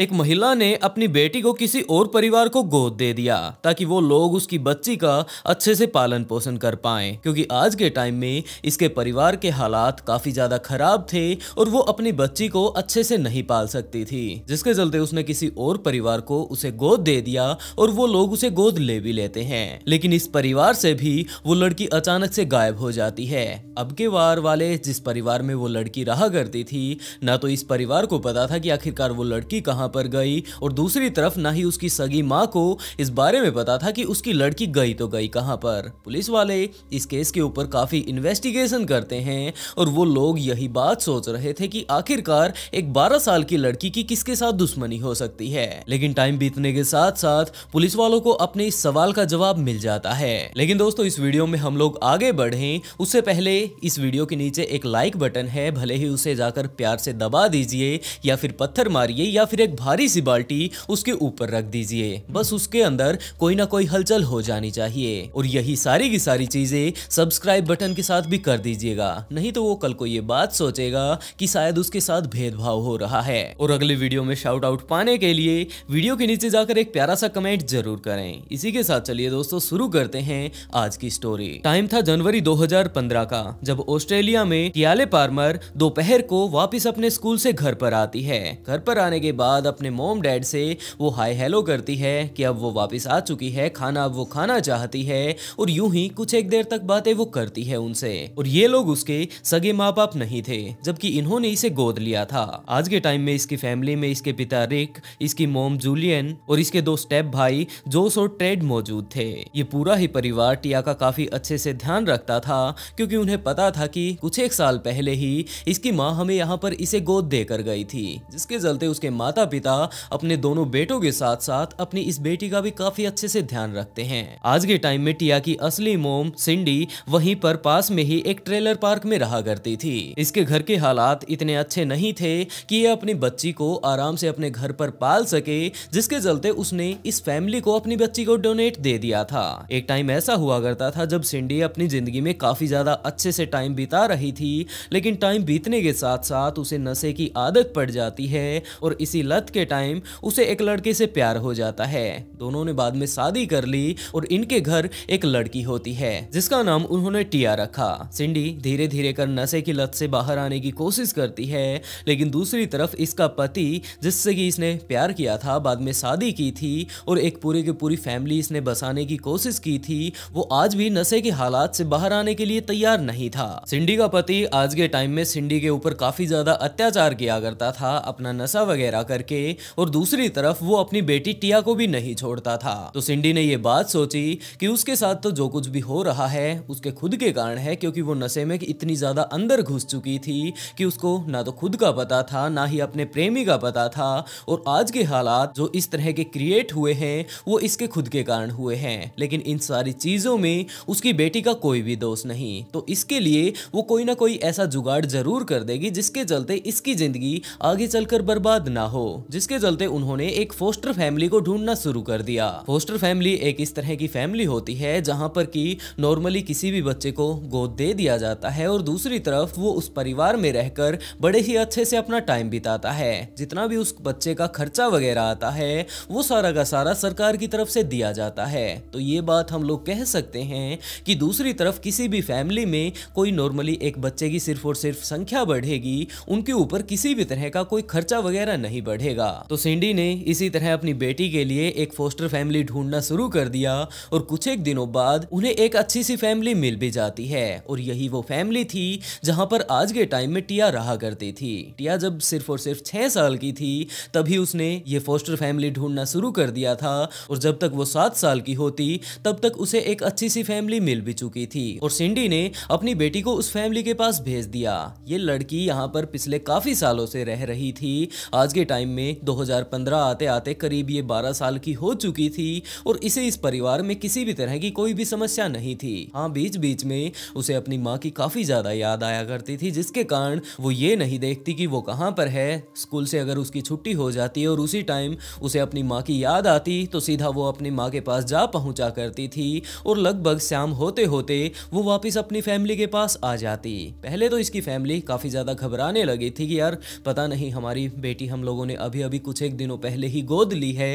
एक महिला ने अपनी बेटी को किसी और परिवार को गोद दे दिया ताकि वो लोग उसकी बच्ची का अच्छे से पालन पोषण कर पाए क्योंकि आज के टाइम में इसके परिवार के हालात काफ़ी ज़्यादा खराब थे और वो अपनी बच्ची को अच्छे से नहीं पाल सकती थी जिसके चलते उसने किसी और परिवार को उसे गोद दे दिया और वो लोग उसे गोद ले भी लेते हैं लेकिन इस परिवार से भी वो लड़की अचानक से गायब हो जाती है अब के वार वाले जिस परिवार में वो लड़की रहा करती थी ना तो इस परिवार को पता था कि आखिरकार वो लड़की कहाँ वहां पर गई और दूसरी तरफ ना ही उसकी सगी माँ को इस बारे में पता था कि उसकी लड़की गई तो गई कहाँ पर पुलिस वाले इस केस के ऊपर काफ़ी इन्वेस्टिगेशन करते हैं और वो लोग यही बात सोच रहे थे कि आखिरकार एक 12 साल की लड़की की किसके साथ दुश्मनी हो सकती है लेकिन टाइम बीतने के साथ साथ पुलिस वालों को अपने इस सवाल का जवाब मिल जाता है लेकिन दोस्तों इस वीडियो में हम लोग आगे बढ़े उससे पहले इस वीडियो के नीचे एक लाइक बटन है भले ही उसे जाकर प्यार से दबा दीजिए या फिर पत्थर मारिए या फिर एक एक भारी सी बाल्टी उसके ऊपर रख दीजिए बस उसके अंदर कोई ना कोई हलचल हो जानी चाहिए और यही सारी की सारी चीजें सब्सक्राइब बटन के साथ भी कर दीजिएगा नहीं तो वो कल को ये बात सोचेगा कि शायद उसके साथ भेदभाव हो रहा है और अगले वीडियो में शाउट आउट पाने के लिए वीडियो के नीचे जाकर एक प्यारा सा कमेंट जरूर करें इसी के साथ चलिए दोस्तों शुरू करते हैं आज की स्टोरी टाइम था जनवरी 2015 का जब ऑस्ट्रेलिया में कियाले पार्मर दोपहर को वापस अपने स्कूल से घर पर आती है घर पर आने के बाद बाद अपने मोम डैड से वो हाय हेलो करती है कि अब वो वापस आ चुकी है खाना अब वो खाना चाहती है और यूं ही कुछ एक देर तक बातें वो करती है उनसे और ये लोग उसके सगे माँ बाप नहीं थे जबकि इन्होंने इसे गोद लिया था आज के टाइम में इसकी फैमिली में इसके पिता रिक इसकी मोम जूलियन और इसके दो स्टेप भाई जोस और ट्रेड मौजूद थे ये पूरा ही परिवार टिया का काफी अच्छे से ध्यान रखता था क्योंकि उन्हें पता था कि कुछ एक साल पहले ही इसकी माँ हमें यहाँ पर इसे गोद देकर गई थी जिसके चलते उसके माता पिता अपने दोनों बेटों के साथ साथ अपनी इस बेटी का भी काफी अच्छे से ध्यान रखते हैं आज के टाइम में टिया की असली मोम सिंडी वहीं पर पास में ही एक ट्रेलर पार्क में रहा करती थी इसके घर के हालात इतने अच्छे नहीं थे कि यह अपनी बच्ची को आराम से अपने घर पर पाल सके जिसके चलते उसने इस फैमिली को अपनी बच्ची को डोनेट दे दिया था एक टाइम ऐसा हुआ करता था जब सिंडी अपनी जिंदगी में काफी ज्यादा अच्छे से टाइम बिता रही थी लेकिन टाइम बीतने के साथ साथ उसे नशे की आदत पड़ जाती है और इसी लत मुलाकात के टाइम उसे एक लड़के से प्यार हो जाता है दोनों ने बाद में शादी कर ली और इनके घर एक लड़की होती है जिसका नाम उन्होंने टिया रखा सिंडी धीरे धीरे कर नशे की लत से बाहर आने की कोशिश करती है लेकिन दूसरी तरफ इसका पति जिससे कि इसने प्यार किया था बाद में शादी की थी और एक पूरी की पूरी फैमिली इसने बसाने की कोशिश की थी वो आज भी नशे के हालात से बाहर आने के लिए तैयार नहीं था सिंडी का पति आज के टाइम में सिंडी के ऊपर काफी ज्यादा अत्याचार किया करता था अपना नशा वगैरह करके के और दूसरी तरफ वो अपनी बेटी टिया को भी नहीं छोड़ता था तो सिंडी ने ये बात सोची कि उसके साथ तो जो कुछ भी हो रहा है उसके खुद के कारण है क्योंकि वो नशे में इतनी ज्यादा अंदर घुस चुकी थी कि उसको ना तो खुद का पता था ना ही अपने प्रेमी का पता था और आज के हालात जो इस तरह के क्रिएट हुए हैं वो इसके खुद के कारण हुए हैं लेकिन इन सारी चीज़ों में उसकी बेटी का कोई भी दोष नहीं तो इसके लिए वो कोई ना कोई ऐसा जुगाड़ जरूर कर देगी जिसके चलते इसकी ज़िंदगी आगे चलकर बर्बाद ना हो जिसके चलते उन्होंने एक फोस्टर फैमिली को ढूंढना शुरू कर दिया फोस्टर फैमिली एक इस तरह की फैमिली होती है जहाँ पर की नॉर्मली किसी भी बच्चे को गोद दे दिया जाता है और दूसरी तरफ वो उस परिवार में रहकर बड़े ही अच्छे से अपना टाइम बिताता है जितना भी उस बच्चे का खर्चा वगैरह आता है वो सारा का सारा सरकार की तरफ से दिया जाता है तो ये बात हम लोग कह सकते हैं कि दूसरी तरफ किसी भी फैमिली में कोई नॉर्मली एक बच्चे की सिर्फ और सिर्फ संख्या बढ़ेगी उनके ऊपर किसी भी तरह का कोई खर्चा वगैरह नहीं बढ़ेगा बढ़ेगा तो सिंडी ने इसी तरह अपनी बेटी के लिए एक फोस्टर फैमिली ढूंढना शुरू कर दिया और कुछ एक दिनों बाद उन्हें एक अच्छी सी फैमिली मिल भी जाती है और यही वो फैमिली थी जहाँ पर आज के टाइम में टिया रहा करती थी टिया जब सिर्फ और सिर्फ छह साल की थी तभी उसने ये फोस्टर फैमिली ढूंढना शुरू कर दिया था और जब तक वो सात साल की होती तब तक उसे एक अच्छी सी फैमिली मिल भी चुकी थी और सिंडी ने अपनी बेटी को उस फैमिली के पास भेज दिया ये लड़की यहाँ पर पिछले काफी सालों से रह रही थी आज के टाइम में 2015 आते आते करीब ये 12 साल की हो चुकी थी और इसे इस परिवार में किसी भी तरह की कोई भी समस्या नहीं थी हाँ बीच बीच में उसे अपनी माँ की काफी ज्यादा याद आया करती थी जिसके कारण वो ये नहीं देखती कि वो कहाँ पर है स्कूल से अगर उसकी छुट्टी हो जाती और उसी टाइम उसे अपनी माँ की याद आती तो सीधा वो अपनी माँ के पास जा पहुँचा करती थी और लगभग शाम होते होते वो वापस अपनी फैमिली के पास आ जाती पहले तो इसकी फैमिली काफ़ी ज़्यादा घबराने लगी थी कि यार पता नहीं हमारी बेटी हम लोगों ने अभी अभी कुछ एक दिनों पहले ही गोद ली है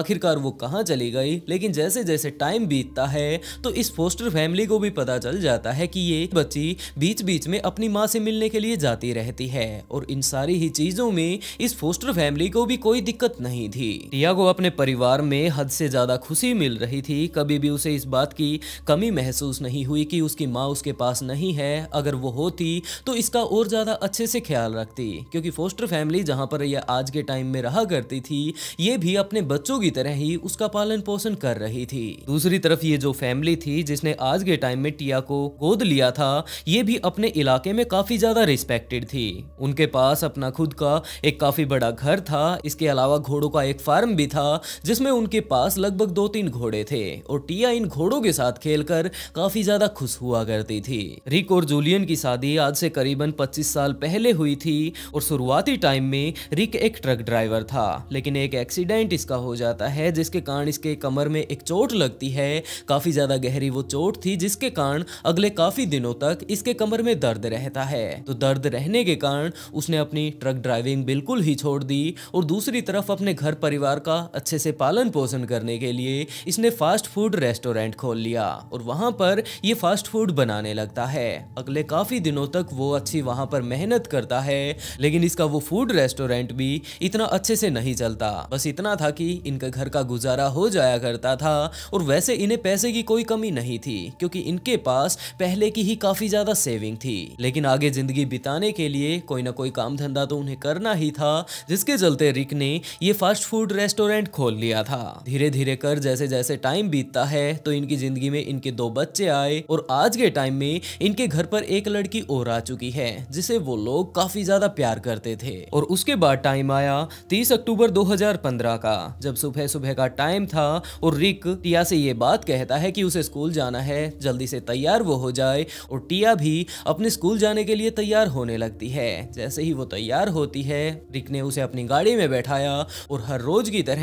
आखिरकार वो कहाँ चली गई लेकिन जैसे जैसे टाइम बीतता है तो इस फोस्टर फैमिली को भी पता चल जाता है कि ये बच्ची बीच बीच में अपनी माँ से मिलने के लिए जाती रहती है और इन सारी ही चीजों में इस फोस्टर फैमिली को भी कोई दिक्कत नहीं थी रिया को अपने परिवार में हद से ज्यादा खुशी मिल रही थी कभी भी उसे इस बात की कमी महसूस नहीं हुई कि उसकी माँ उसके पास नहीं है अगर वो होती तो इसका और ज्यादा अच्छे से ख्याल रखती क्योंकि फोस्टर फैमिली जहाँ पर यह आज के टाइम टाइम में रहा करती थी ये भी अपने बच्चों की तरह ही उसका पालन पोषण कर रही थी दूसरी तरफ ये जो फैमिली थी जिसने आज के टाइम में टिया को गोद लिया था ये भी अपने इलाके में काफी ज्यादा रिस्पेक्टेड थी उनके पास अपना खुद का एक काफी बड़ा घर था इसके अलावा घोड़ों का एक फार्म भी था जिसमें उनके पास लगभग दो तीन घोड़े थे और टिया इन घोड़ों के साथ खेलकर काफी ज्यादा खुश हुआ करती थी रिक और जूलियन की शादी आज से करीबन 25 साल पहले हुई थी और शुरुआती टाइम में रिक एक ट्रक ड्राइवर था लेकिन एक एक्सीडेंट इसका हो जाता है जिसके कारण इसके कमर में एक चोट लगती है काफ़ी ज़्यादा गहरी वो चोट थी जिसके कारण अगले काफ़ी दिनों तक इसके कमर में दर्द रहता है तो दर्द रहने के कारण उसने अपनी ट्रक ड्राइविंग बिल्कुल ही छोड़ दी और दूसरी तरफ अपने घर परिवार का अच्छे से पालन पोषण करने के लिए इसने फास्ट फूड रेस्टोरेंट खोल लिया और वहां पर ये फास्ट फूड बनाने लगता है अगले काफ़ी दिनों तक वो अच्छी वहां पर मेहनत करता है लेकिन इसका वो फूड रेस्टोरेंट भी इतना अच्छे से नहीं चलता बस इतना था कि इनके घर का गुजारा हो जाया करता था और वैसे इन्हें पैसे की कोई कमी नहीं थी क्योंकि इनके पास पहले की ही काफी ज्यादा सेविंग थी लेकिन आगे जिंदगी बिताने के लिए कोई ना कोई काम धंधा तो उन्हें करना ही था जिसके चलते रिक ने ये फास्ट फूड रेस्टोरेंट खोल लिया था धीरे धीरे कर जैसे जैसे टाइम बीतता है तो इनकी जिंदगी में इनके दो बच्चे आए और आज के टाइम में इनके घर पर एक लड़की और आ चुकी है जिसे वो लोग काफी ज्यादा प्यार करते थे और उसके बाद टाइम आया तीस अक्टूबर 2015 का जब सुबह सुबह का टाइम था और रिक टिया से ये बात कहता है कि उसे स्कूल जाना है जल्दी से तैयार वो हो जाए और टिया भी अपने स्कूल जाने के लिए तैयार होने लगती है जैसे ही वो तैयार होती है रिक ने उसे अपनी गाड़ी में बैठाया और हर रोज की तरह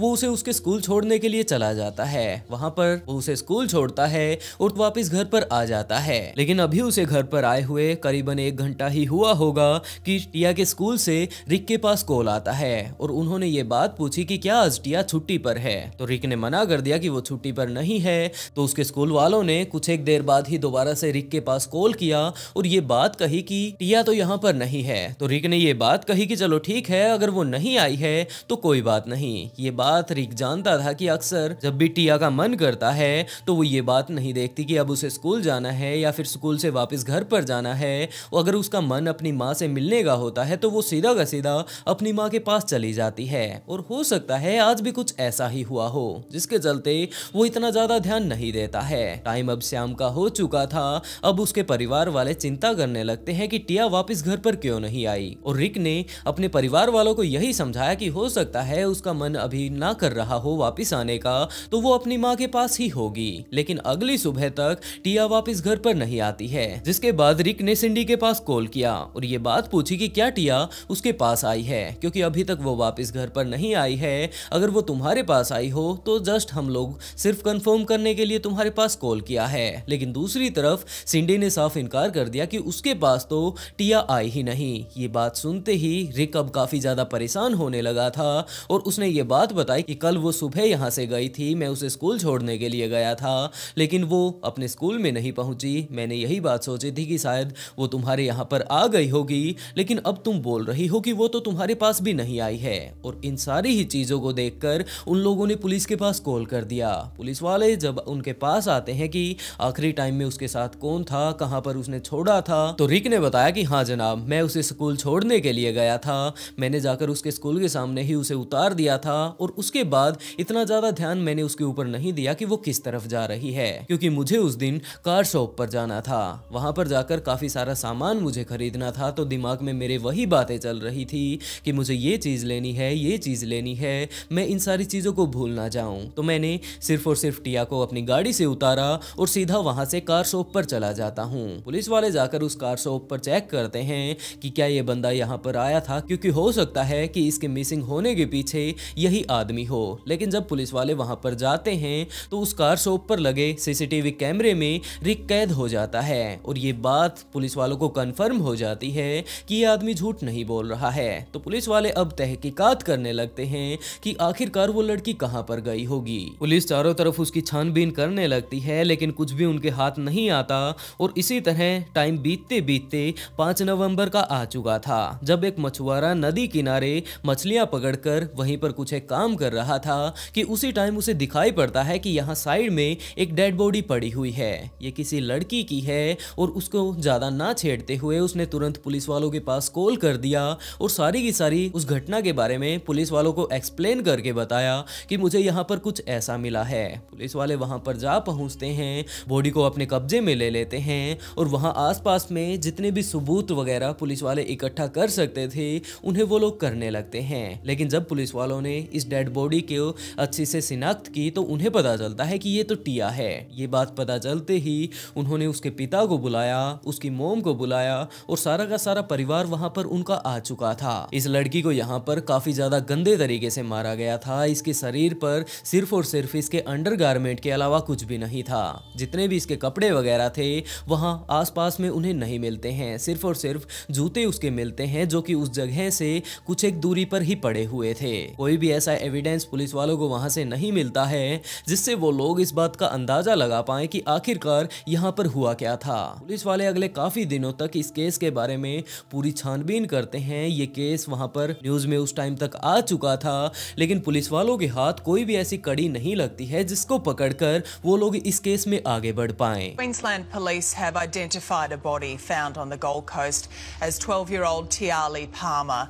वो उसे उसके स्कूल छोड़ने के लिए चला जाता है वहां पर वो उसे स्कूल छोड़ता है और वापस घर पर आ जाता है लेकिन अभी उसे घर पर आए हुए करीबन एक घंटा ही हुआ होगा कि टिया के स्कूल से रिक के पास कॉल आता आता है और उन्होंने ये बात पूछी कि क्या अजटिया छुट्टी पर है तो रिक ने मना कर दिया कि वो छुट्टी पर नहीं है तो उसके स्कूल वालों ने कुछ एक देर बाद ही दोबारा से रिक के पास कॉल किया और ये बात कही कि टिया तो यहाँ पर नहीं है तो रिक ने ये बात कही कि चलो ठीक है अगर वो नहीं आई है तो कोई बात नहीं ये बात रिक जानता था कि अक्सर जब भी टिया का मन करता है तो वो ये बात नहीं देखती कि अब उसे स्कूल जाना है या फिर स्कूल से वापस घर पर जाना है और अगर उसका मन अपनी माँ से मिलने का होता है तो वो सीधा का सीधा अपनी माँ के पास चली जाती है और हो सकता है आज भी कुछ ऐसा ही हुआ हो जिसके चलते वो इतना ज्यादा ध्यान नहीं देता है टाइम अब शाम का हो चुका था अब उसके परिवार वाले चिंता करने लगते हैं कि टिया वापस घर पर क्यों नहीं आई और रिक ने अपने परिवार वालों को यही समझाया कि हो सकता है उसका मन अभी ना कर रहा हो वापस आने का तो वो अपनी माँ के पास ही होगी लेकिन अगली सुबह तक टिया वापस घर पर नहीं आती है जिसके बाद रिक ने सिंडी के पास कॉल किया और ये बात पूछी कि क्या टिया उसके पास आई है क्योंकि क्योंकि अभी तक वो वापस घर पर नहीं आई है अगर वो तुम्हारे पास आई हो तो जस्ट हम लोग सिर्फ कंफर्म करने के लिए तुम्हारे पास कॉल किया है लेकिन दूसरी तरफ सिंडी ने साफ इनकार कर दिया कि उसके पास तो टिया आई ही नहीं ये बात सुनते ही रिक अब काफी ज्यादा परेशान होने लगा था और उसने ये बात बताई कि कल वो सुबह यहाँ से गई थी मैं उसे स्कूल छोड़ने के लिए गया था लेकिन वो अपने स्कूल में नहीं पहुंची मैंने यही बात सोची थी कि शायद वो तुम्हारे यहाँ पर आ गई होगी लेकिन अब तुम बोल रही हो कि वो तो तुम्हारे पास भी नहीं आई है और इन सारी ही चीज़ों को देखकर उन लोगों ने पुलिस के पास कॉल कर दिया पुलिस वाले जब उनके पास आते हैं कि आखिरी टाइम में उसके साथ कौन था कहाँ पर उसने छोड़ा था तो रिक ने बताया कि हाँ जनाब मैं उसे स्कूल छोड़ने के लिए गया था मैंने जाकर उसके स्कूल के सामने ही उसे उतार दिया था और उसके बाद इतना ज़्यादा ध्यान मैंने उसके ऊपर नहीं दिया कि वो किस तरफ जा रही है क्योंकि मुझे उस दिन कार शॉप पर जाना था वहां पर जाकर काफ़ी सारा सामान मुझे खरीदना था तो दिमाग में मेरे वही बातें चल रही थी कि मुझे मुझे ये चीज़ लेनी है ये चीज़ लेनी है मैं इन सारी चीज़ों को भूल ना जाऊँ तो मैंने सिर्फ और सिर्फ टिया को अपनी गाड़ी से उतारा और सीधा वहाँ से कार शॉप पर चला जाता हूँ पुलिस वाले जाकर उस कार शॉप पर चेक करते हैं कि क्या ये बंदा यहाँ पर आया था क्योंकि हो सकता है कि इसके मिसिंग होने के पीछे यही आदमी हो लेकिन जब पुलिस वाले वहाँ पर जाते हैं तो उस कार शॉप पर लगे सीसीटीवी कैमरे में रिक कैद हो जाता है और ये बात पुलिस वालों को कन्फर्म हो जाती है कि ये आदमी झूठ नहीं बोल रहा है तो पुलिस वाले वाले अब तहकीकात करने लगते हैं कि आखिरकार वो लड़की कहां पर गई होगी पुलिस चारों तरफ उसकी छानबीन करने लगती है लेकिन कुछ भी उनके हाथ नहीं आता और इसी तरह टाइम बीतते बीतते पांच नवंबर का आ चुका था जब एक मछुआरा नदी किनारे मछलियां पकड़कर वहीं पर कुछ एक काम कर रहा था कि उसी टाइम उसे दिखाई पड़ता है कि यहाँ साइड में एक डेड बॉडी पड़ी हुई है ये किसी लड़की की है और उसको ज़्यादा ना छेड़ते हुए उसने तुरंत पुलिस वालों के पास कॉल कर दिया और सारी की सारी उस घटना के बारे में पुलिस वालों को एक्सप्लेन करके बताया कि मुझे यहाँ पर कुछ ऐसा मिला है पुलिस वाले वहाँ पर जा पहुँचते हैं बॉडी को अपने कब्जे में ले लेते हैं और वहाँ आसपास में जितने भी सबूत वगैरह पुलिस वाले इकट्ठा कर सकते थे उन्हें वो लोग करने लगते हैं लेकिन जब पुलिस वालों ने इस डेड बॉडी को अच्छे से शिनाख्त की तो उन्हें पता चलता है कि ये तो टिया है ये बात पता चलते ही उन्होंने उसके पिता को बुलाया उसकी मोम को बुलाया और सारा का सारा परिवार वहाँ पर उनका आ चुका था इस लड़की को यहाँ पर काफ़ी ज़्यादा गंदे तरीके से मारा गया था इसके शरीर पर सिर्फ और सिर्फ इसके अंडर के अलावा कुछ भी नहीं था जितने भी इसके कपड़े वगैरह थे वहाँ आसपास में उन्हें नहीं मिलते हैं सिर्फ और सिर्फ जूते उसके मिलते हैं जो कि उस जगह से कुछ एक दूरी पर ही पड़े हुए थे कोई भी ऐसा एविडेंस पुलिस वालों को वहाँ से नहीं मिलता है जिससे वो लोग इस बात का अंदाजा लगा पाए कि आखिरकार यहाँ पर हुआ क्या था पुलिस वाले अगले काफी दिनों तक इस केस के बारे में पूरी छानबीन करते हैं ये केस वहाँ पर न्यूज में उस टाइम तक आ चुका था लेकिन पुलिस वालों के हाथ कोई भी ऐसी कड़ी नहीं लगती है जिसको पकड़कर वो लोग इस केस में आगे बढ़ पाए Queensland police have identified a body found on the Gold Coast as 12-year-old Tiali Palmer.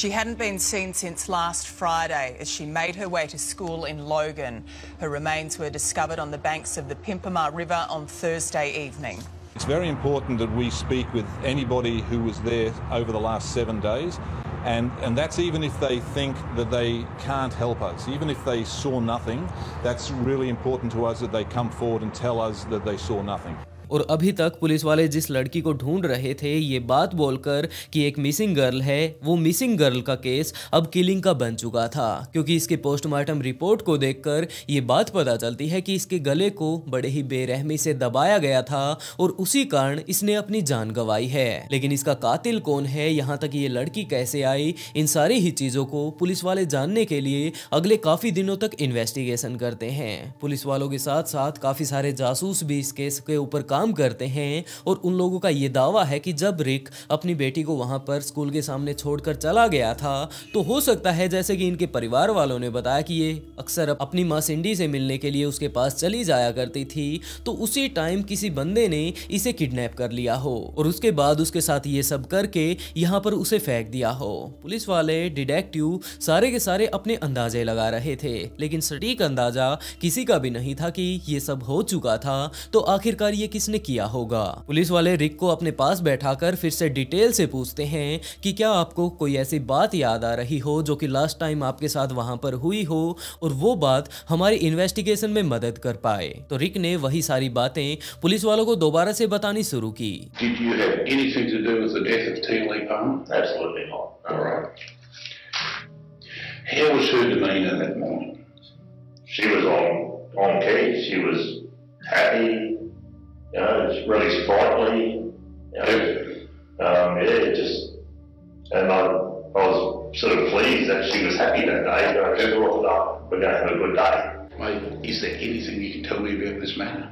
She hadn't been seen since last Friday as she made her way to school in Logan. Her remains were discovered on the banks of the Pimpama River on Thursday evening. It's very important that we speak with anybody who was there over the last seven days. And, and that's even if they think that they can't help us, even if they saw nothing, that's really important to us that they come forward and tell us that they saw nothing. और अभी तक police वाले जिस लड़की को ढूंढ रहे थे ये बात बोलकर कि एक मिसिंग गर्ल है वो मिसिंग गर्ल का केस अब किलिंग का बन चुका था क्योंकि इसके पोस्टमार्टम रिपोर्ट को देखकर ये बात पता चलती है कि इसके गले को बड़े ही बेरहमी से दबाया गया था और उसी कारण इसने अपनी जान गंवाई है लेकिन इसका कातिल कौन है यहाँ तक ये लड़की कैसे आई इन सारी ही चीज़ों को पुलिस वाले जानने के लिए अगले काफ़ी दिनों तक इन्वेस्टिगेशन करते हैं पुलिस वालों के साथ साथ काफ़ी सारे जासूस भी इस केस के ऊपर काम करते हैं और उन लोगों का ये दावा है कि जब रिक अपनी बेटी को वहाँ पर स्कूल के सामने छोड़कर चला गया था तो हो सकता है जैसे कि इनके परिवार वालों ने बताया कि ये अक्सर अपनी माँ सिंडी से मिलने के लिए उसके पास चली जाया करती थी तो उसी टाइम किसी बंदे ने इसे किडनैप कर लिया हो और उसके बाद उसके साथ ये सब करके यहाँ पर उसे फेंक दिया हो पुलिस वाले डिटेक्टिव सारे के सारे अपने अंदाजे लगा रहे थे लेकिन सटीक अंदाजा किसी का भी नहीं था कि ये सब हो चुका था तो आखिरकार ये किस किसने किया होगा पुलिस वाले रिक को अपने पास बैठाकर फिर से डिटेल से पूछते हैं कि क्या आपको कोई ऐसी बात याद आ रही हो जो कि लास्ट टाइम आपके साथ वहां पर हुई हो और वो बात हमारी इन्वेस्टिगेशन में मदद कर पाए तो रिक ने वही सारी बातें पुलिस वालों को दोबारा से बतानी शुरू की was her demeanor that morning. She was on, on she was happy, You know, it's really sprightly. You know, um, yeah, it just, and I, I was sort of pleased that she was happy that day. But I sure thought, we're going to have a good day. Mate, is there anything you can tell me about this matter?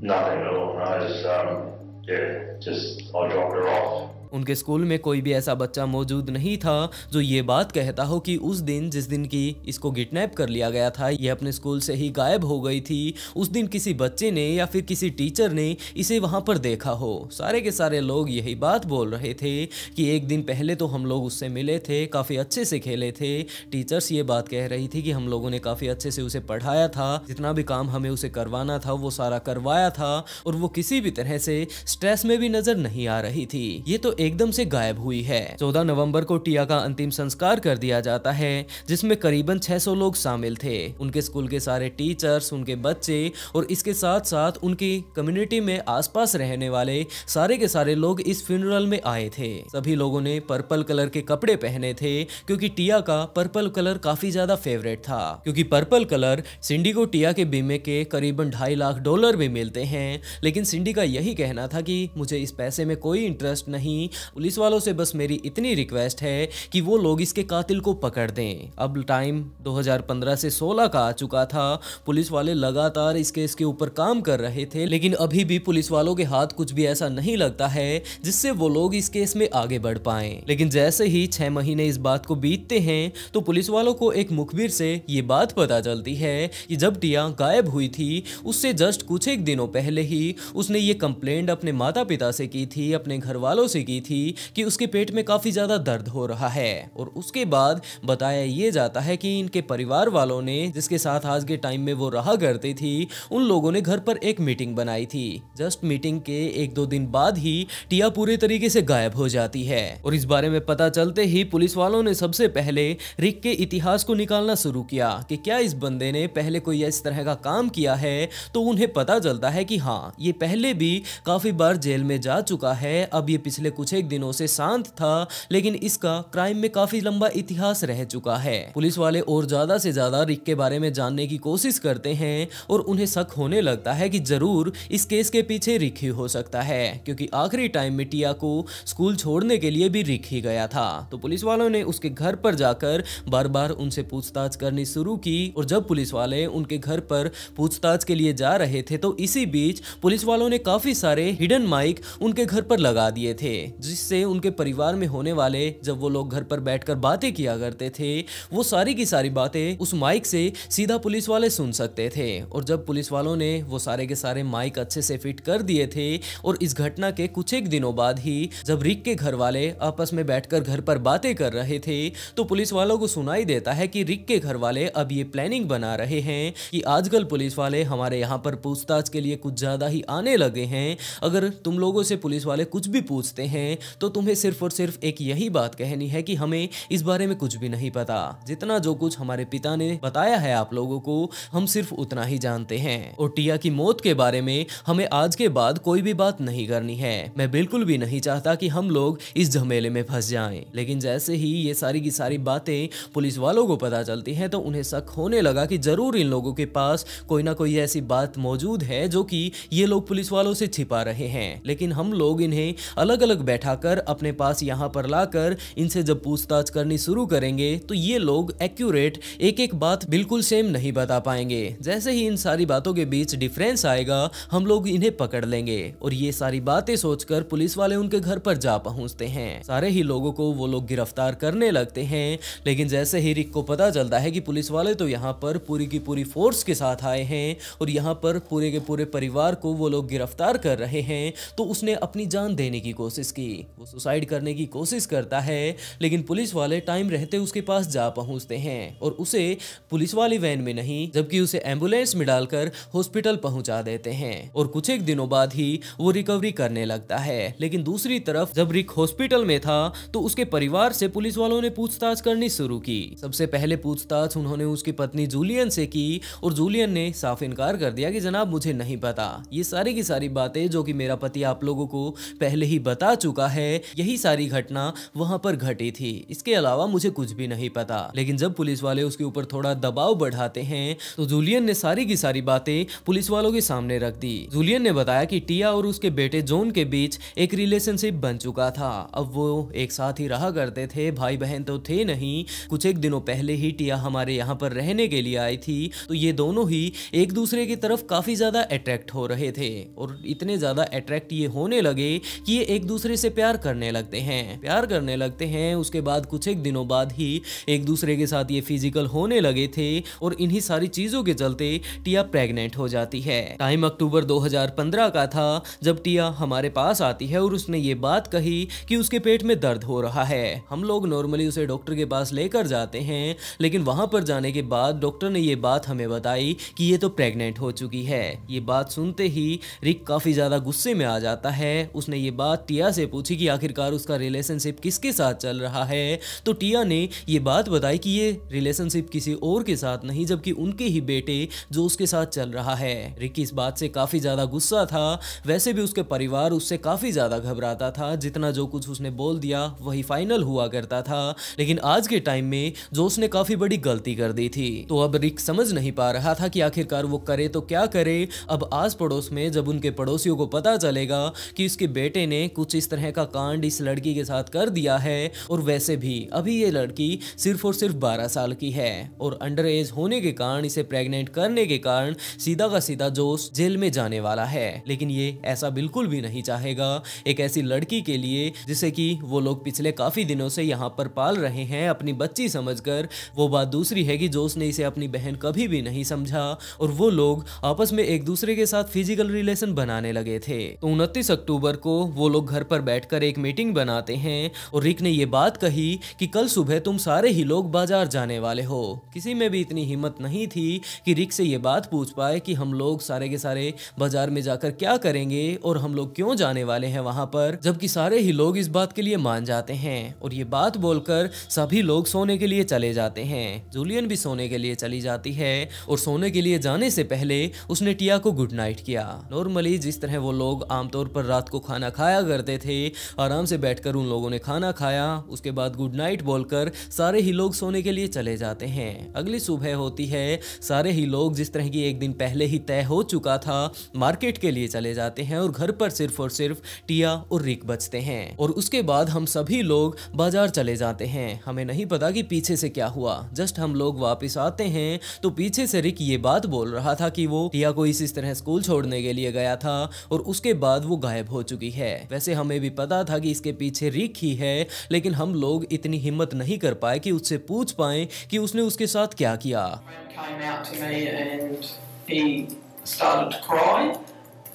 Nothing at all. No, just um, yeah, just I dropped her off उनके school में कोई भी ऐसा बच्चा मौजूद नहीं था जो ये बात कहता हो कि उस दिन जिस दिन की इसको किडनैप कर लिया गया था यह अपने स्कूल से ही गायब हो गई थी उस दिन किसी बच्चे ने या फिर किसी टीचर ने इसे वहाँ पर देखा हो सारे के सारे लोग यही बात बोल रहे थे कि एक दिन पहले तो हम लोग उससे मिले थे काफ़ी अच्छे से खेले थे टीचर्स ये बात कह रही थी कि हम लोगों ने काफ़ी अच्छे से उसे पढ़ाया था जितना भी काम हमें उसे करवाना था वो सारा करवाया था और वो किसी भी तरह से स्ट्रेस में भी नज़र नहीं आ रही थी ये तो एकदम से गायब हुई है 14 नवंबर को टिया का अंतिम संस्कार कर दिया जाता है जिसमें करीबन 600 लोग शामिल थे उनके स्कूल के सारे टीचर्स उनके बच्चे और इसके साथ साथ उनकी कम्युनिटी में आसपास रहने वाले सारे के सारे लोग इस फ्यूनरल में आए थे सभी लोगों ने पर्पल कलर के कपड़े पहने थे क्योंकि टिया का पर्पल कलर काफी ज्यादा फेवरेट था क्योंकि पर्पल कलर सिंडी को टिया के बीमे के करीबन ढाई लाख डॉलर भी मिलते हैं लेकिन सिंडी का यही कहना था कि मुझे इस पैसे में कोई इंटरेस्ट नहीं पुलिस वालों से बस मेरी इतनी रिक्वेस्ट है कि वो लोग इसके कातिल को पकड़ दें अब टाइम 2015 से 16 का आ चुका था पुलिस वाले लगातार इस केस के ऊपर काम कर रहे थे लेकिन अभी भी पुलिस वालों के हाथ कुछ भी ऐसा नहीं लगता है जिससे वो लोग इस केस में आगे बढ़ पाए लेकिन जैसे ही छह महीने इस बात को बीतते हैं तो पुलिस वालों को एक मुखबिर से ये बात पता चलती है कि जब टिया गायब हुई थी उससे जस्ट कुछ एक दिनों पहले ही उसने ये कंप्लेंट अपने माता पिता से की थी अपने घर वालों से की की थी कि उसके पेट में काफ़ी ज़्यादा दर्द हो रहा है और उसके बाद बताया ये जाता है कि इनके परिवार वालों ने जिसके साथ आज के टाइम में वो रहा करती थी उन लोगों ने घर पर एक मीटिंग बनाई थी जस्ट मीटिंग के एक दो दिन बाद ही टिया पूरे तरीके से गायब हो जाती है और इस बारे में पता चलते ही पुलिस वालों ने सबसे पहले रिक के इतिहास को निकालना शुरू किया कि क्या इस बंदे ने पहले कोई इस तरह का काम किया है तो उन्हें पता चलता है कि हाँ ये पहले भी काफी बार जेल में जा चुका है अब ये पिछले कुछ कुछ एक दिनों से शांत था लेकिन इसका क्राइम में काफी लंबा इतिहास रह चुका है पुलिस वाले और ज्यादा से ज्यादा रिक के बारे में जानने की कोशिश करते हैं और उन्हें शक होने लगता है कि जरूर इस केस के पीछे रिक ही हो सकता है क्योंकि आखिरी टाइम में टिया को स्कूल छोड़ने के लिए भी रिक ही गया था तो पुलिस वालों ने उसके घर पर जाकर बार बार उनसे पूछताछ करनी शुरू की और जब पुलिस वाले उनके घर पर पूछताछ के लिए जा रहे थे तो इसी बीच पुलिस वालों ने काफी सारे हिडन माइक उनके घर पर लगा दिए थे जिससे उनके परिवार में होने वाले जब वो लोग घर पर बैठकर बातें किया करते थे वो सारी की सारी बातें उस माइक से सीधा पुलिस वाले सुन सकते थे और जब पुलिस वालों ने वो सारे के सारे माइक अच्छे से फिट कर दिए थे और इस घटना के कुछ एक दिनों बाद ही जब रिक के घर वाले आपस में बैठकर घर पर बातें कर रहे थे तो पुलिस वालों को सुनाई देता है कि रिक के घर वाले अब ये प्लानिंग बना रहे हैं कि आजकल पुलिस वाले हमारे यहाँ पर पूछताछ के लिए कुछ ज्यादा ही आने लगे हैं अगर तुम लोगों से पुलिस वाले कुछ भी पूछते हैं हैं तो तुम्हें सिर्फ और सिर्फ एक यही बात कहनी है कि हमें इस बारे में कुछ भी नहीं पता जितना जो कुछ हमारे पिता ने बताया है आप लोगों को हम सिर्फ उतना ही जानते हैं और टिया की मौत के बारे में हमें आज के बाद कोई भी बात नहीं करनी है मैं बिल्कुल भी नहीं चाहता कि हम लोग इस झमेले में फंस जाए लेकिन जैसे ही ये सारी की सारी बातें पुलिस वालों को पता चलती है तो उन्हें शक होने लगा कि जरूर इन लोगों के पास कोई ना कोई ऐसी बात मौजूद है जो कि ये लोग पुलिस वालों से छिपा रहे हैं लेकिन हम लोग इन्हें अलग अलग बैठाकर अपने पास यहाँ पर लाकर इनसे जब पूछताछ करनी शुरू करेंगे तो ये लोग एक्यूरेट एक एक बात बिल्कुल सेम नहीं बता पाएंगे जैसे ही इन सारी बातों के बीच डिफरेंस आएगा हम लोग इन्हें पकड़ लेंगे और ये सारी बातें सोचकर पुलिस वाले उनके घर पर जा पहुंचते हैं सारे ही लोगों को वो लोग गिरफ्तार करने लगते हैं लेकिन जैसे ही रिक को पता चलता है कि पुलिस वाले तो यहाँ पर पूरी की पूरी फोर्स के साथ आए हैं और यहाँ पर पूरे के पूरे परिवार को वो लोग गिरफ्तार कर रहे हैं तो उसने अपनी जान देने की कोशिश की की वो सुसाइड करने की कोशिश करता है लेकिन पुलिस वाले टाइम रहते उसके पास जा पहुंचते हैं और उसे पुलिस वाली वैन में नहीं जबकि उसे एम्बुलेंस में डालकर हॉस्पिटल पहुंचा देते हैं और कुछ एक दिनों बाद ही वो रिकवरी करने लगता है लेकिन दूसरी तरफ जब रिक हॉस्पिटल में था तो उसके परिवार से पुलिस वालों ने पूछताछ करनी शुरू की सबसे पहले पूछताछ उन्होंने उसकी पत्नी जूलियन से की और जूलियन ने साफ इनकार कर दिया कि जनाब मुझे नहीं पता ये सारी की सारी बातें जो कि मेरा पति आप लोगों को पहले ही बता चुका चुका है यही सारी घटना वहां पर घटी थी इसके अलावा मुझे कुछ भी नहीं पता लेकिन जब पुलिस वाले उसके ऊपर थोड़ा दबाव बढ़ाते हैं तो जूलियन ने सारी की सारी बातें पुलिस वालों के सामने रख दी जूलियन ने बताया कि टिया और उसके बेटे जोन के बीच एक रिलेशनशिप बन चुका था अब वो एक साथ ही रहा करते थे भाई बहन तो थे नहीं कुछ एक दिनों पहले ही टिया हमारे यहाँ पर रहने के लिए आई थी तो ये दोनों ही एक दूसरे की तरफ काफी ज्यादा अट्रैक्ट हो रहे थे और इतने ज्यादा अट्रैक्ट ये होने लगे कि ये एक दूसरे से प्यार करने लगते हैं प्यार करने लगते हैं उसके बाद कुछ एक दिनों बाद ही एक दूसरे के साथ ये फिजिकल होने लगे थे और इन्हीं सारी चीजों के चलते टिया प्रेग्नेंट हो जाती है टाइम अक्टूबर 2015 का था जब टिया हमारे पास आती है और उसने ये बात कही कि उसके पेट में दर्द हो रहा है हम लोग नॉर्मली उसे डॉक्टर के पास लेकर जाते हैं लेकिन वहां पर जाने के बाद डॉक्टर ने ये बात हमें बताई कि ये तो प्रेग्नेंट हो चुकी है ये बात सुनते ही रिक काफी ज्यादा गुस्से में आ जाता है उसने ये बात टिया से पूछी कि आखिरकार उसका रिलेशनशिप किसके साथ चल रहा है तो टिया ने ये बात बताई कि ये रिलेशनशिप किसी और के साथ नहीं जबकि उनके ही बेटे जो उसके साथ चल रहा है रिकी इस बात से काफ़ी ज़्यादा गुस्सा था वैसे भी उसके परिवार उससे काफ़ी ज़्यादा घबराता था जितना जो कुछ उसने बोल दिया वही फाइनल हुआ करता था लेकिन आज के टाइम में जो उसने काफ़ी बड़ी गलती कर दी थी तो अब रिक समझ नहीं पा रहा था कि आखिरकार वो करे तो क्या करे अब आज पड़ोस में जब उनके पड़ोसियों को पता चलेगा कि उसके बेटे ने कुछ इस तरह का कांड इस लड़की के साथ कर दिया है और वैसे भी अभी ये लड़की सिर्फ और सिर्फ 12 साल की है और अंडर एज होने के कारण इसे प्रेग्नेंट करने के कारण सीधा का सीधा जोश जेल में जाने वाला है लेकिन ये ऐसा बिल्कुल भी नहीं चाहेगा एक ऐसी लड़की के लिए जिसे कि वो लोग पिछले काफी दिनों से यहाँ पर पाल रहे हैं अपनी बच्ची समझकर वो बात दूसरी है कि जोश ने इसे अपनी बहन कभी भी नहीं समझा और वो लोग आपस में एक दूसरे के साथ फिजिकल रिलेशन बनाने लगे थे तो उनतीस अक्टूबर को वो लोग घर पर बैठकर एक मीटिंग बनाते हैं और रिक ने ये बात कही कि कल सुबह तुम सारे ही लोग बाजार जाने वाले हो किसी में भी इतनी हिम्मत नहीं थी कि रिक से ये बात पूछ पाए कि हम लोग सारे के सारे बाजार में जाकर क्या करेंगे और हम लोग क्यों जाने वाले हैं वहां पर जबकि सारे ही लोग इस बात के लिए मान जाते हैं और ये बात बोलकर सभी लोग सोने के लिए चले जाते हैं जूलियन भी सोने के लिए चली जाती है और सोने के लिए जाने से पहले उसने टिया को गुड नाइट किया नॉर्मली जिस तरह वो लोग आमतौर पर रात को खाना खाया करते थे थे आराम से बैठकर उन लोगों ने खाना खाया उसके बाद गुड नाइट बोलकर सारे ही लोग सोने के लिए चले जाते हैं अगली सुबह होती है सारे ही लोग जिस तरह की एक दिन पहले ही तय हो चुका था मार्केट के लिए चले जाते हैं और घर पर सिर्फ और सिर्फ टिया और रिक बचते हैं और उसके बाद हम सभी लोग बाजार चले जाते हैं हमें नहीं पता कि पीछे से क्या हुआ जस्ट हम लोग वापस आते हैं तो पीछे से रिक ये बात बोल रहा था कि वो टिया को इसी तरह स्कूल छोड़ने के लिए गया था और उसके बाद वो गायब हो चुकी है वैसे हमें भी पता था कि इसके पीछे रिक ही है लेकिन हम लोग इतनी हिम्मत नहीं कर पाए कि उससे पूछ पाए कि उसने उसके साथ क्या किया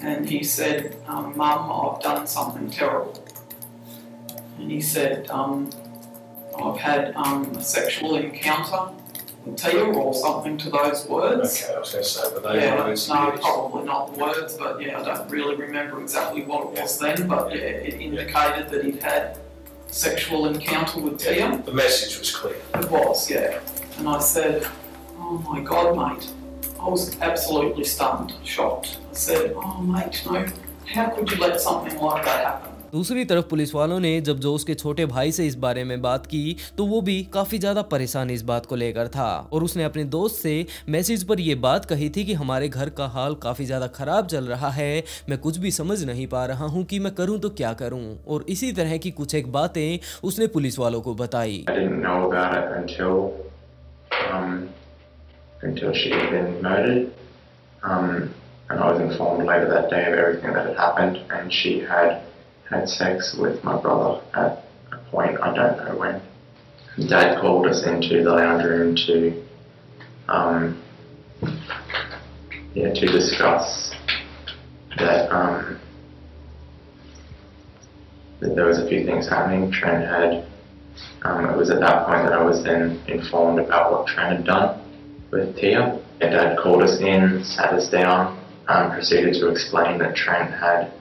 And he said, um, Mum, I've done something terrible. And he said, um, I've had um, a sexual encounter teal or something to those words. Okay, I was going to say, but they yeah, no, years? probably not the words, but yeah, I don't really remember exactly what it was then, but yeah, it indicated that he'd had sexual encounter with Tia. Yeah, the message was clear. It was, yeah. And I said, Oh my God, mate. I was absolutely stunned, shocked. I said, Oh, mate, no, how could you let something like that happen? दूसरी तरफ police वालों ने जब जोश के छोटे भाई से इस बारे में बात की तो वो भी काफी ज्यादा परेशान इस बात को लेकर था और उसने अपने दोस्त से मैसेज पर यह बात कही थी कि हमारे घर का हाल काफी ज्यादा खराब चल रहा है मैं कुछ भी समझ नहीं पा रहा हूँ कि मैं करूँ तो क्या करूँ और इसी तरह की कुछ एक बातें उसने पुलिस वालों को बताई um, um, and I was informed later that day of everything that had happened, and she had had sex with my brother at a point I don't know when. Dad called us into the lounge room to, um, yeah, to discuss that, um, that there was a few things happening. Trent had, um, it was at that point that I was then informed about what Trent had done with Tia. And Dad called us in, sat us down, um, proceeded to explain that Trent had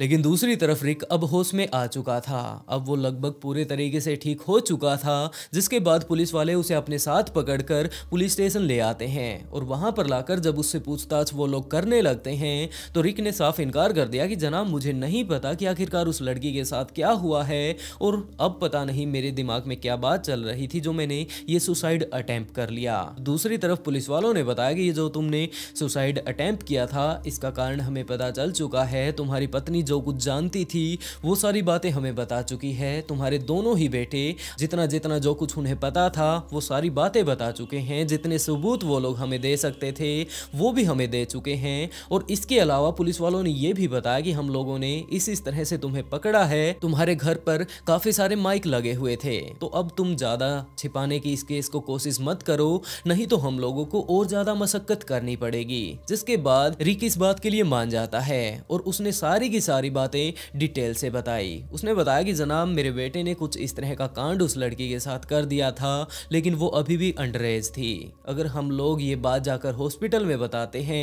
लेकिन दूसरी तरफ रिक अब होश में आ चुका था अब वो लगभग पूरे तरीके से ठीक हो चुका था जिसके बाद पुलिस वाले उसे अपने साथ पकड़कर पुलिस स्टेशन ले आते हैं और वहां पर लाकर जब उससे पूछताछ वो लोग करने लगते हैं तो रिक ने साफ इनकार कर दिया कि जनाब मुझे नहीं पता कि आखिरकार उस लड़की के साथ क्या हुआ है और अब पता नहीं मेरे दिमाग में क्या बात चल रही थी जो मैंने ये सुसाइड अटैम्प कर लिया दूसरी तरफ पुलिस वालों ने बताया कि ये जो तुमने सुसाइड अटैम्प किया था इसका कारण हमें पता चल चुका है तुम्हारी पत्नी अपनी जो कुछ जानती थी वो सारी बातें हमें बता चुकी है तुम्हारे दोनों ही बेटे जितना जितना जो कुछ उन्हें पता था वो सारी बातें बता चुके हैं जितने सबूत वो लोग हमें दे सकते थे वो भी हमें दे चुके हैं और इसके अलावा पुलिस वालों ने ये भी बताया कि हम लोगों ने इस इस तरह से तुम्हें पकड़ा है तुम्हारे घर पर काफी सारे माइक लगे हुए थे तो अब तुम ज्यादा छिपाने की इस केस को कोशिश मत करो नहीं तो हम लोगों को और ज्यादा मशक्कत करनी पड़ेगी जिसके बाद रिक इस बात के लिए मान जाता है और उसने सारी की सारी सारी बातें डिटेल से बताई उसने बताया कि जनाब मेरे बेटे ने कुछ इस तरह का कांड उस लड़की के साथ कर दिया था लेकिन वो अभी भी अंडर एज थी अगर हम लोग ये बात जाकर हॉस्पिटल में बताते हैं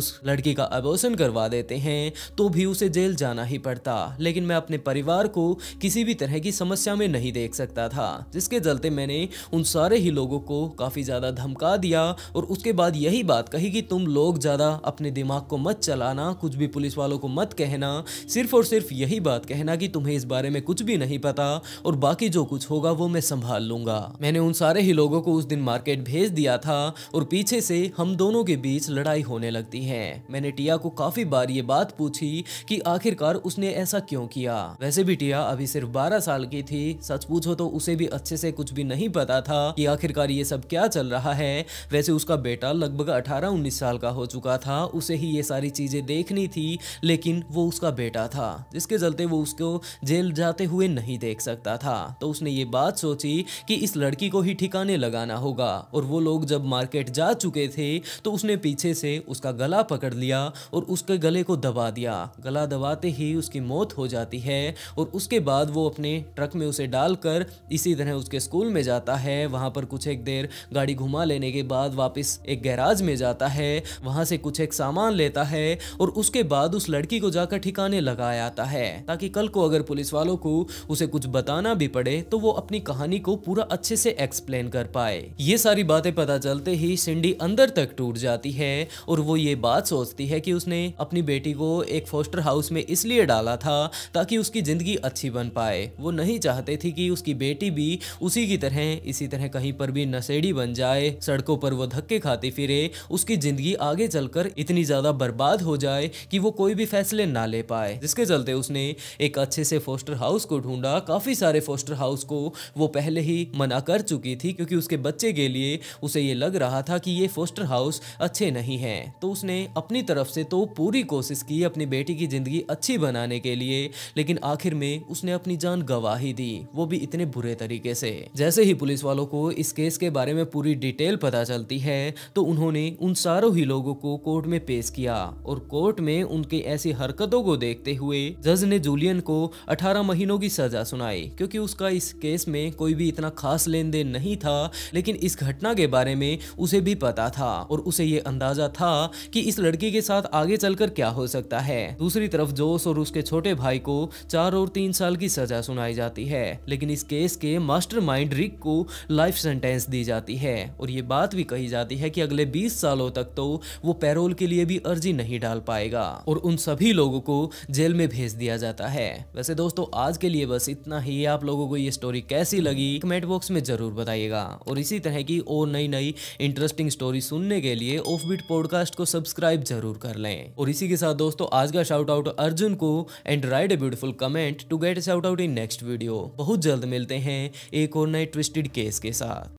उस लड़की का अबोर्सन करवा देते हैं तो भी उसे जेल जाना ही पड़ता लेकिन मैं अपने परिवार को किसी भी तरह की समस्या में नहीं देख सकता था जिसके चलते मैंने उन सारे ही लोगों को काफ़ी ज़्यादा धमका दिया और उसके बाद यही बात कही कि तुम लोग ज़्यादा अपने दिमाग को मत चलाना कुछ भी पुलिस वालों को मत कहना सिर्फ और सिर्फ यही बात कहना कि तुम्हें इस बारे में कुछ भी नहीं पता और बाकी जो कुछ होगा वो मैं संभाल लूंगा मैंने उन सारे ही लोगों को उस दिन मार्केट भेज दिया था और पीछे से हम दोनों के बीच लड़ाई होने लगती है मैंने टिया को काफी बार ये बात पूछी कि आखिरकार उसने ऐसा क्यों किया वैसे भी टिया अभी सिर्फ बारह साल की थी सच पूछो तो उसे भी अच्छे से कुछ भी नहीं पता था कि आखिरकार ये सब क्या चल रहा है वैसे उसका बेटा लगभग अठारह उन्नीस साल का हो चुका था उसे ही ये सारी चीजें देखनी थी लेकिन वो उसका बेटा था जिसके चलते वो उसको जेल जाते हुए नहीं देख सकता था तो उसने ये बात सोची कि इस लड़की को ही ठिकाने लगाना होगा और वो लोग जब मार्केट जा चुके थे तो उसने पीछे से उसका गला पकड़ लिया और उसके गले को दबा दिया गला दबाते ही उसकी मौत हो जाती है और उसके बाद वो अपने ट्रक में उसे डालकर इसी तरह उसके स्कूल में जाता है वहाँ पर कुछ एक देर गाड़ी घुमा लेने के बाद वापस एक गैराज में जाता है वहाँ से कुछ एक सामान लेता है और उसके बाद उस लड़की को जाकर ठिकाने ठिकाने लगाया आता है ताकि कल को अगर पुलिस वालों को उसे कुछ बताना भी पड़े तो वो अपनी कहानी को पूरा अच्छे से एक्सप्लेन कर पाए ये सारी बातें पता चलते ही सिंडी अंदर तक टूट जाती है और वो ये बात सोचती है कि उसने अपनी बेटी को एक फोस्टर हाउस में इसलिए डाला था ताकि उसकी जिंदगी अच्छी बन पाए वो नहीं चाहते थे कि उसकी बेटी भी उसी की तरह इसी तरह कहीं पर भी नशेड़ी बन जाए सड़कों पर वो धक्के खाती फिरे उसकी जिंदगी आगे चलकर इतनी ज्यादा बर्बाद हो जाए कि वो कोई भी फैसले ना ले पाए पाए जिसके चलते उसने एक अच्छे से फोस्टर हाउस को ढूंढा काफी सारे फोस्टर हाउस को वो पहले ही मना कर चुकी थी क्योंकि उसके बच्चे के लिए उसे ये लग रहा था कि ये फोस्टर हाउस अच्छे नहीं है तो उसने अपनी तरफ से तो पूरी कोशिश की अपनी बेटी की ज़िंदगी अच्छी बनाने के लिए लेकिन आखिर में उसने अपनी जान गवा ही दी वो भी इतने बुरे तरीके से जैसे ही पुलिस वालों को इस केस के बारे में पूरी डिटेल पता चलती है तो उन्होंने उन सारों ही लोगों को कोर्ट में पेश किया और कोर्ट में उनके ऐसी हरकतों को देखते हुए जज ने जूलियन को 18 महीनों की सजा सुनाई क्योंकि उसका इस केस में कोई भी इतना खास लेन देन नहीं था लेकिन इस घटना के बारे में उसे भी पता था और उसे ये अंदाजा था कि इस लड़की के साथ आगे चलकर क्या हो सकता है दूसरी तरफ जोश और उसके छोटे भाई को चार और तीन साल की सजा सुनाई जाती है लेकिन इस केस के मास्टर रिक को लाइफ सेंटेंस दी जाती है और ये बात भी कही जाती है कि अगले बीस सालों तक तो वो पैरोल के लिए भी अर्जी नहीं डाल पाएगा और उन सभी लोगों को जेल में भेज दिया जाता है वैसे दोस्तों आज के लिए बस इतना ही आप लोगों को ये स्टोरी कैसी लगी कमेंट बॉक्स में जरूर बताइएगा और इसी तरह की और नई नई इंटरेस्टिंग स्टोरी सुनने के लिए ऑफ बीट पॉडकास्ट को सब्सक्राइब जरूर कर लें और इसी के साथ दोस्तों आज का शाउट आउट अर्जुन को and write a beautiful comment to get shout out in next video बहुत जल्द मिलते हैं एक और नए ट्विस्टेड केस के साथ